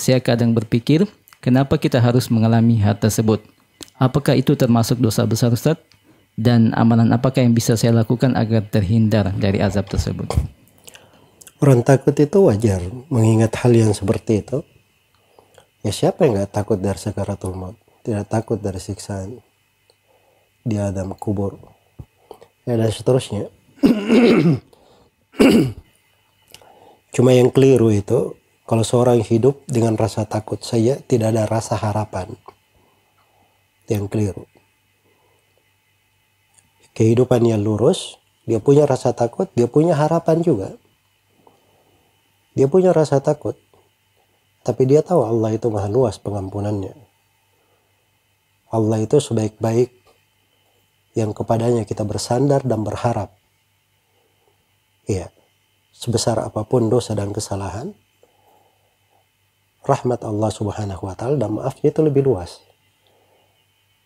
Saya kadang berpikir, kenapa kita harus mengalami hal tersebut? Apakah itu termasuk dosa besar Ustaz? Dan amalan apakah yang bisa saya lakukan agar terhindar dari azab tersebut? Orang takut itu wajar mengingat hal yang seperti itu. Ya siapa yang gak takut dari sakaratul maut? Tidak takut dari siksaan di adam kubur. Ya, dan seterusnya. Cuma yang keliru itu kalau seorang hidup dengan rasa takut saja tidak ada rasa harapan. Yang clear, Kehidupan yang lurus, dia punya rasa takut, dia punya harapan juga. Dia punya rasa takut. Tapi dia tahu Allah itu maha luas pengampunannya. Allah itu sebaik-baik yang kepadanya kita bersandar dan berharap. Iya, sebesar apapun dosa dan kesalahan, rahmat Allah Subhanahu wa taala dan maaf itu lebih luas.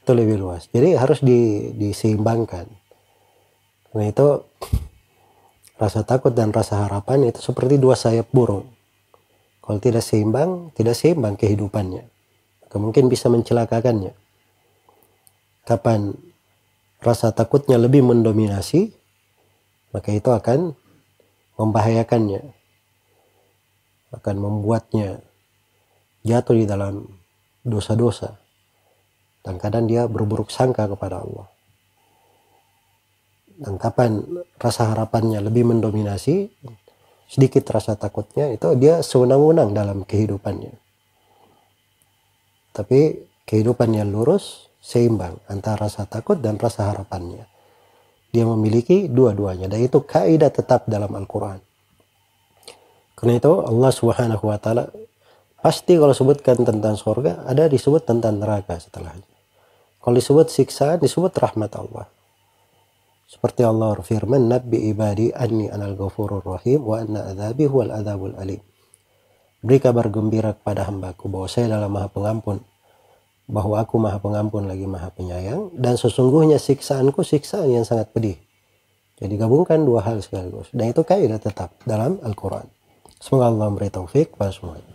Itu lebih luas. Jadi harus di, diseimbangkan. Karena itu rasa takut dan rasa harapan itu seperti dua sayap burung. Kalau tidak seimbang, tidak seimbang kehidupannya. Maka mungkin bisa mencelakakannya. Kapan rasa takutnya lebih mendominasi, maka itu akan membahayakannya. Akan membuatnya jatuh di dalam dosa-dosa dan kadang dia berburuk sangka kepada Allah. Dan kapan rasa harapannya lebih mendominasi, sedikit rasa takutnya itu dia sewenang-wenang dalam kehidupannya. Tapi kehidupan yang lurus seimbang antara rasa takut dan rasa harapannya. Dia memiliki dua-duanya dan itu kaidah tetap dalam Al-Qur'an. Karena itu Allah Subhanahu wa taala Pasti kalau sebutkan tentang surga, ada disebut tentang neraka setelahnya. Kalau disebut siksa disebut rahmat Allah. Seperti Allah firman, Nabi ibadi anni anal ghafurur rahim wa anna adhabi huwal adhabul alim. Beri kabar gembira kepada hambaku bahwa saya adalah maha pengampun. Bahwa aku maha pengampun lagi maha penyayang. Dan sesungguhnya siksaanku siksaan yang sangat pedih. Jadi gabungkan dua hal sekaligus. Dan itu kaidah tetap dalam Al-Quran. Semoga Allah memberi taufik pada semuanya.